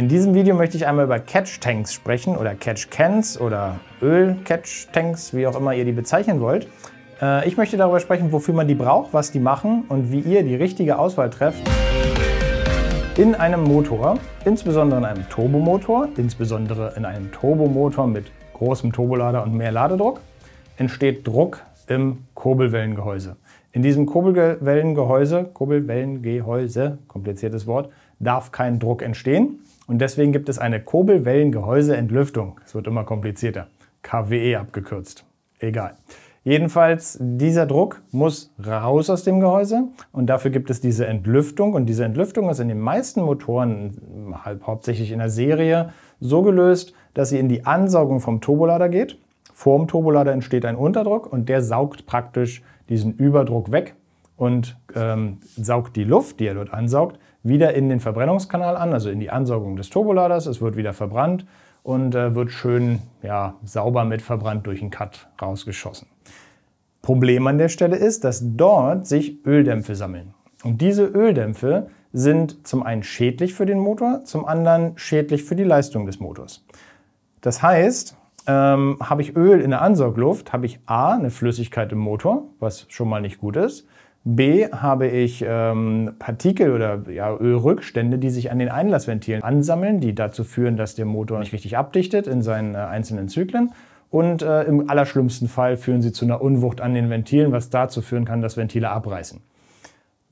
In diesem Video möchte ich einmal über Catch-Tanks sprechen oder Catch-Cans oder Öl-Catch-Tanks, wie auch immer ihr die bezeichnen wollt. Äh, ich möchte darüber sprechen, wofür man die braucht, was die machen und wie ihr die richtige Auswahl trefft in einem Motor, insbesondere in einem Turbomotor, insbesondere in einem Turbomotor mit großem Turbolader und mehr Ladedruck, entsteht Druck im Kurbelwellengehäuse. In diesem Kurbelwellengehäuse, Kurbelwellengehäuse, kompliziertes Wort, darf kein Druck entstehen. Und deswegen gibt es eine Kobelwellengehäuseentlüftung. Es wird immer komplizierter. KWE abgekürzt. Egal. Jedenfalls, dieser Druck muss raus aus dem Gehäuse und dafür gibt es diese Entlüftung. Und diese Entlüftung ist in den meisten Motoren, hauptsächlich in der Serie, so gelöst, dass sie in die Ansaugung vom Turbolader geht. Vorm Turbolader entsteht ein Unterdruck und der saugt praktisch diesen Überdruck weg und ähm, saugt die Luft, die er dort ansaugt, wieder in den Verbrennungskanal an, also in die Ansaugung des Turboladers. Es wird wieder verbrannt und äh, wird schön ja, sauber mit verbrannt durch einen Cut rausgeschossen. Problem an der Stelle ist, dass dort sich Öldämpfe sammeln. Und diese Öldämpfe sind zum einen schädlich für den Motor, zum anderen schädlich für die Leistung des Motors. Das heißt, ähm, habe ich Öl in der Ansaugluft, habe ich A, eine Flüssigkeit im Motor, was schon mal nicht gut ist. B habe ich ähm, Partikel oder ja, Ölrückstände, die sich an den Einlassventilen ansammeln, die dazu führen, dass der Motor nicht richtig abdichtet in seinen äh, einzelnen Zyklen. Und äh, im allerschlimmsten Fall führen sie zu einer Unwucht an den Ventilen, was dazu führen kann, dass Ventile abreißen.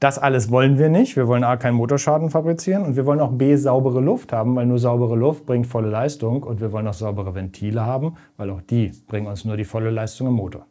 Das alles wollen wir nicht. Wir wollen A, keinen Motorschaden fabrizieren und wir wollen auch B, saubere Luft haben, weil nur saubere Luft bringt volle Leistung und wir wollen auch saubere Ventile haben, weil auch die bringen uns nur die volle Leistung im Motor.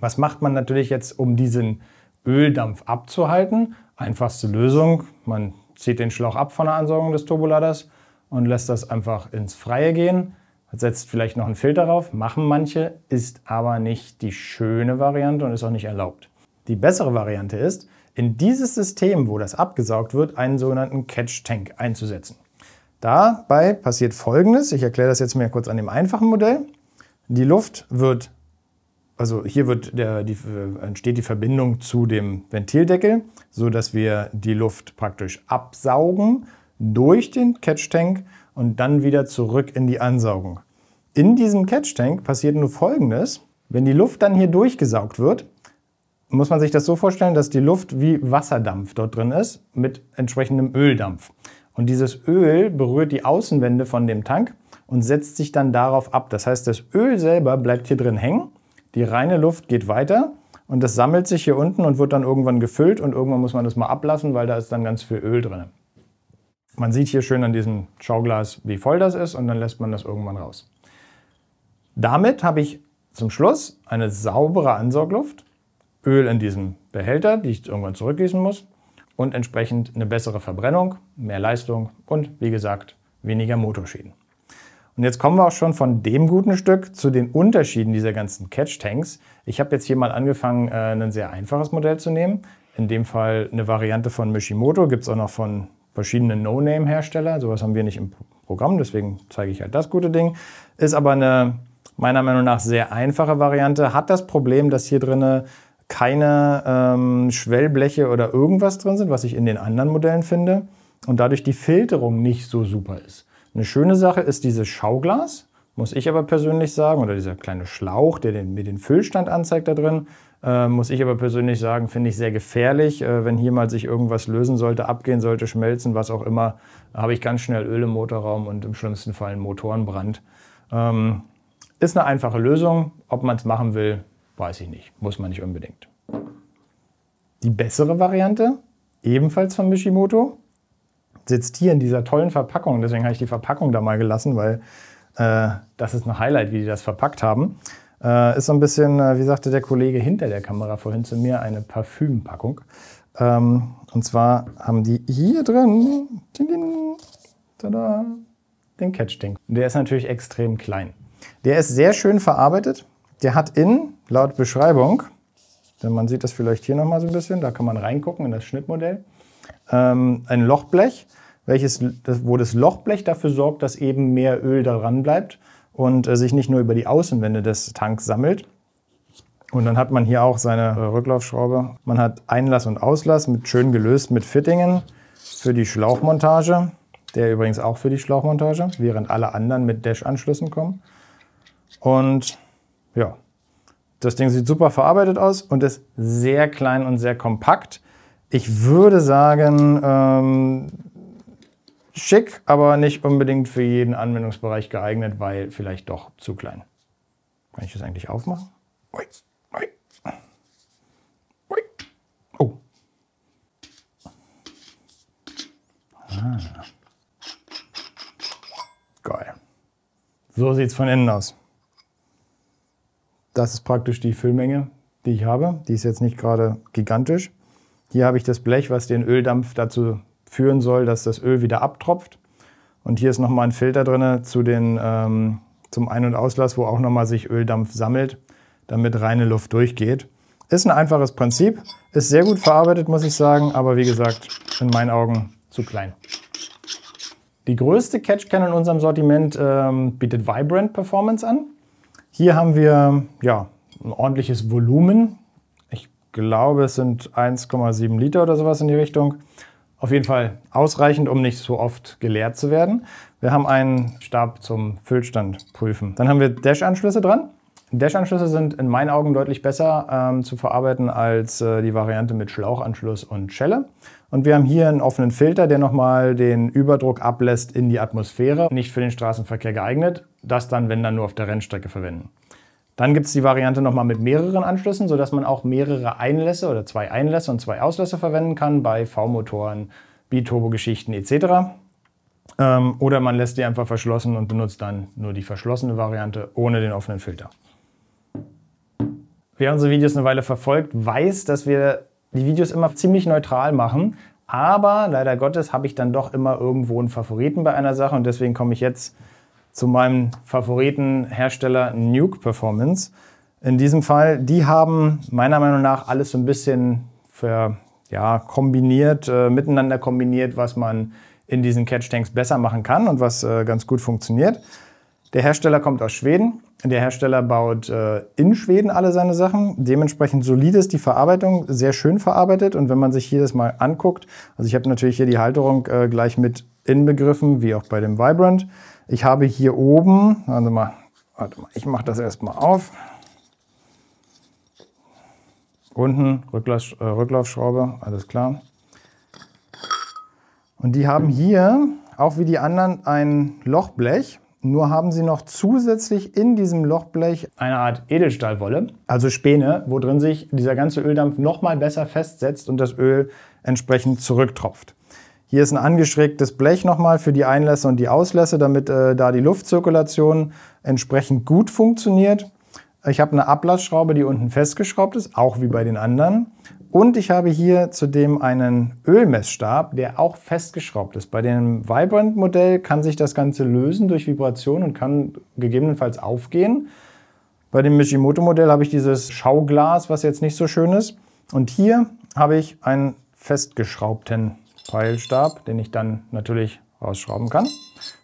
Was macht man natürlich jetzt, um diesen Öldampf abzuhalten. Einfachste Lösung, man zieht den Schlauch ab von der Ansaugung des Turboladers und lässt das einfach ins Freie gehen, setzt vielleicht noch einen Filter drauf, machen manche, ist aber nicht die schöne Variante und ist auch nicht erlaubt. Die bessere Variante ist, in dieses System, wo das abgesaugt wird, einen sogenannten Catch-Tank einzusetzen. Dabei passiert Folgendes, ich erkläre das jetzt mal kurz an dem einfachen Modell. Die Luft wird also hier wird der, die, entsteht die Verbindung zu dem Ventildeckel, sodass wir die Luft praktisch absaugen durch den Catch-Tank und dann wieder zurück in die Ansaugung. In diesem Catch-Tank passiert nur Folgendes. Wenn die Luft dann hier durchgesaugt wird, muss man sich das so vorstellen, dass die Luft wie Wasserdampf dort drin ist mit entsprechendem Öldampf. Und dieses Öl berührt die Außenwände von dem Tank und setzt sich dann darauf ab. Das heißt, das Öl selber bleibt hier drin hängen die reine Luft geht weiter und das sammelt sich hier unten und wird dann irgendwann gefüllt und irgendwann muss man das mal ablassen, weil da ist dann ganz viel Öl drin. Man sieht hier schön an diesem Schauglas, wie voll das ist und dann lässt man das irgendwann raus. Damit habe ich zum Schluss eine saubere Ansaugluft, Öl in diesem Behälter, die ich irgendwann zurückgießen muss und entsprechend eine bessere Verbrennung, mehr Leistung und wie gesagt weniger Motorschäden. Und jetzt kommen wir auch schon von dem guten Stück zu den Unterschieden dieser ganzen Catch-Tanks. Ich habe jetzt hier mal angefangen, äh, ein sehr einfaches Modell zu nehmen. In dem Fall eine Variante von Mishimoto, gibt es auch noch von verschiedenen No-Name-Herstellern. Sowas haben wir nicht im Programm, deswegen zeige ich halt das gute Ding. Ist aber eine meiner Meinung nach sehr einfache Variante. Hat das Problem, dass hier drin keine ähm, Schwellbleche oder irgendwas drin sind, was ich in den anderen Modellen finde. Und dadurch die Filterung nicht so super ist. Eine schöne Sache ist dieses Schauglas, muss ich aber persönlich sagen, oder dieser kleine Schlauch, der den, mir den Füllstand anzeigt da drin, äh, muss ich aber persönlich sagen, finde ich sehr gefährlich. Äh, wenn hier mal sich irgendwas lösen sollte, abgehen sollte, schmelzen, was auch immer, habe ich ganz schnell Öl im Motorraum und im schlimmsten Fall einen Motorenbrand. Ähm, ist eine einfache Lösung. Ob man es machen will, weiß ich nicht. Muss man nicht unbedingt. Die bessere Variante, ebenfalls von Mishimoto, sitzt hier in dieser tollen Verpackung. Deswegen habe ich die Verpackung da mal gelassen, weil äh, das ist ein Highlight, wie die das verpackt haben. Äh, ist so ein bisschen, äh, wie sagte der Kollege hinter der Kamera vorhin zu mir, eine Parfümpackung. Ähm, und zwar haben die hier drin ding, ding, tada, den Catch-Ding. Der ist natürlich extrem klein. Der ist sehr schön verarbeitet. Der hat in, laut Beschreibung, denn man sieht das vielleicht hier nochmal so ein bisschen, da kann man reingucken in das Schnittmodell, ähm, ein Lochblech, welches, wo das Lochblech dafür sorgt, dass eben mehr Öl daran bleibt und äh, sich nicht nur über die Außenwände des Tanks sammelt. Und dann hat man hier auch seine Rücklaufschraube. Man hat Einlass und Auslass mit schön gelöst mit Fittingen für die Schlauchmontage. Der übrigens auch für die Schlauchmontage, während alle anderen mit Dash-Anschlüssen kommen. Und ja, das Ding sieht super verarbeitet aus und ist sehr klein und sehr kompakt. Ich würde sagen, ähm, schick, aber nicht unbedingt für jeden Anwendungsbereich geeignet, weil vielleicht doch zu klein. Kann ich das eigentlich aufmachen? Ui, ui, ui. Oh. Ah. Geil. So sieht es von innen aus. Das ist praktisch die Füllmenge, die ich habe. Die ist jetzt nicht gerade gigantisch. Hier habe ich das Blech, was den Öldampf dazu führen soll, dass das Öl wieder abtropft. Und hier ist nochmal ein Filter drin zu den, ähm, zum Ein- und Auslass, wo auch nochmal sich Öldampf sammelt, damit reine Luft durchgeht. Ist ein einfaches Prinzip, ist sehr gut verarbeitet, muss ich sagen, aber wie gesagt, in meinen Augen zu klein. Die größte Catch-Can in unserem Sortiment ähm, bietet Vibrant Performance an. Hier haben wir ja, ein ordentliches Volumen, glaube, es sind 1,7 Liter oder sowas in die Richtung. Auf jeden Fall ausreichend, um nicht so oft geleert zu werden. Wir haben einen Stab zum Füllstand prüfen. Dann haben wir Dash-Anschlüsse dran. Dash-Anschlüsse sind in meinen Augen deutlich besser ähm, zu verarbeiten als äh, die Variante mit Schlauchanschluss und Schelle. Und wir haben hier einen offenen Filter, der nochmal den Überdruck ablässt in die Atmosphäre. Nicht für den Straßenverkehr geeignet. Das dann, wenn dann nur auf der Rennstrecke verwenden. Dann gibt es die Variante nochmal mit mehreren Anschlüssen, sodass man auch mehrere Einlässe oder zwei Einlässe und zwei Auslässe verwenden kann bei V-Motoren, Biturbo-Geschichten etc. Ähm, oder man lässt die einfach verschlossen und benutzt dann nur die verschlossene Variante ohne den offenen Filter. Wer unsere Videos eine Weile verfolgt, weiß, dass wir die Videos immer ziemlich neutral machen. Aber leider Gottes habe ich dann doch immer irgendwo einen Favoriten bei einer Sache und deswegen komme ich jetzt zu meinem Favoritenhersteller Nuke Performance. In diesem Fall, die haben meiner Meinung nach alles so ein bisschen ver, ja, kombiniert, äh, miteinander kombiniert, was man in diesen Catch-Tanks besser machen kann und was äh, ganz gut funktioniert. Der Hersteller kommt aus Schweden. Der Hersteller baut äh, in Schweden alle seine Sachen. Dementsprechend solide ist die Verarbeitung, sehr schön verarbeitet. Und wenn man sich hier das mal anguckt, also ich habe natürlich hier die Halterung äh, gleich mit inbegriffen, wie auch bei dem Vibrant. Ich habe hier oben, also mal, warte mal, ich mache das erstmal auf. Unten Rücklauf, äh, Rücklaufschraube, alles klar. Und die haben hier, auch wie die anderen, ein Lochblech. Nur haben sie noch zusätzlich in diesem Lochblech eine Art Edelstahlwolle, also Späne, wo drin sich dieser ganze Öldampf nochmal besser festsetzt und das Öl entsprechend zurücktropft. Hier ist ein angeschrägtes Blech nochmal für die Einlässe und die Auslässe, damit äh, da die Luftzirkulation entsprechend gut funktioniert. Ich habe eine Ablassschraube, die unten festgeschraubt ist, auch wie bei den anderen. Und ich habe hier zudem einen Ölmessstab, der auch festgeschraubt ist. Bei dem Vibrant-Modell kann sich das Ganze lösen durch Vibration und kann gegebenenfalls aufgehen. Bei dem Mishimoto-Modell habe ich dieses Schauglas, was jetzt nicht so schön ist. Und hier habe ich einen festgeschraubten Pfeilstab, den ich dann natürlich rausschrauben kann.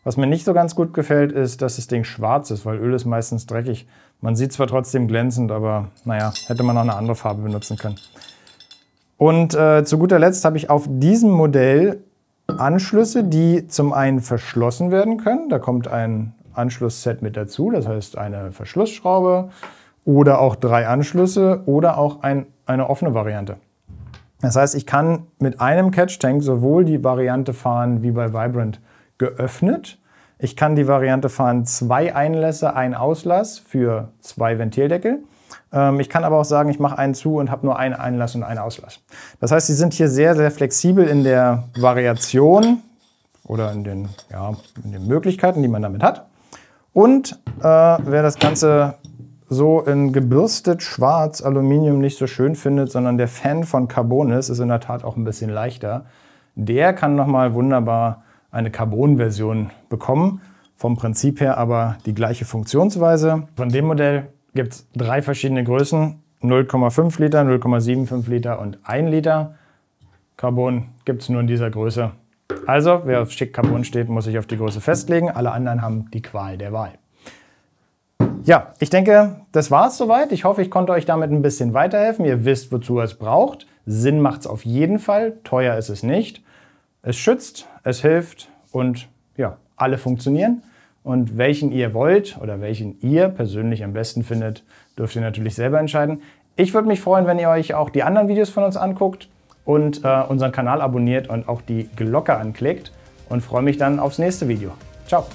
Was mir nicht so ganz gut gefällt, ist, dass das Ding schwarz ist, weil Öl ist meistens dreckig. Man sieht zwar trotzdem glänzend, aber naja, hätte man auch eine andere Farbe benutzen können. Und äh, zu guter Letzt habe ich auf diesem Modell Anschlüsse, die zum einen verschlossen werden können. Da kommt ein Anschlussset mit dazu, das heißt eine Verschlussschraube oder auch drei Anschlüsse oder auch ein, eine offene Variante. Das heißt, ich kann mit einem Catch Tank sowohl die Variante fahren wie bei Vibrant geöffnet. Ich kann die Variante fahren, zwei Einlässe, ein Auslass für zwei Ventildeckel. Ähm, ich kann aber auch sagen, ich mache einen zu und habe nur einen Einlass und einen Auslass. Das heißt, sie sind hier sehr, sehr flexibel in der Variation oder in den, ja, in den Möglichkeiten, die man damit hat. Und äh, wer das Ganze so in gebürstet schwarz Aluminium nicht so schön findet, sondern der Fan von Carbon ist, ist in der Tat auch ein bisschen leichter. Der kann nochmal wunderbar eine Carbon-Version bekommen. Vom Prinzip her aber die gleiche Funktionsweise. Von dem Modell gibt es drei verschiedene Größen. 0,5 Liter, 0,75 Liter und 1 Liter. Carbon gibt es nur in dieser Größe. Also, wer auf Schick Carbon steht, muss sich auf die Größe festlegen. Alle anderen haben die Qual der Wahl. Ja, ich denke, das war es soweit. Ich hoffe, ich konnte euch damit ein bisschen weiterhelfen. Ihr wisst, wozu ihr es braucht. Sinn macht es auf jeden Fall. Teuer ist es nicht. Es schützt, es hilft und ja, alle funktionieren. Und welchen ihr wollt oder welchen ihr persönlich am besten findet, dürft ihr natürlich selber entscheiden. Ich würde mich freuen, wenn ihr euch auch die anderen Videos von uns anguckt und äh, unseren Kanal abonniert und auch die Glocke anklickt und freue mich dann aufs nächste Video. Ciao!